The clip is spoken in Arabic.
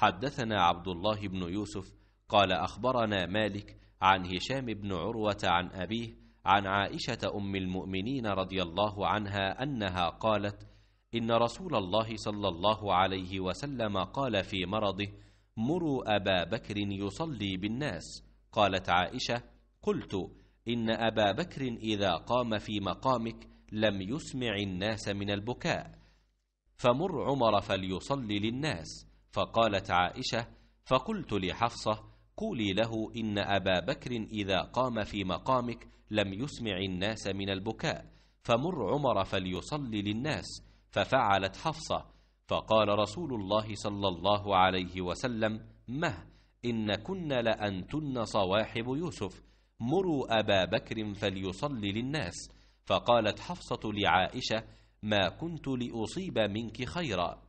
حدثنا عبد الله بن يوسف قال اخبرنا مالك عن هشام بن عروه عن ابيه عن عائشه ام المؤمنين رضي الله عنها انها قالت ان رسول الله صلى الله عليه وسلم قال في مرضه مروا ابا بكر يصلي بالناس قالت عائشه قلت ان ابا بكر اذا قام في مقامك لم يسمع الناس من البكاء فمر عمر فليصلي للناس فقالت عائشة فقلت لحفصة قولي له إن أبا بكر إذا قام في مقامك لم يسمع الناس من البكاء فمر عمر فليصلي للناس ففعلت حفصة فقال رسول الله صلى الله عليه وسلم مه إن كن لأنتن صواحب يوسف مروا أبا بكر فليصلي للناس فقالت حفصة لعائشة ما كنت لأصيب منك خيرا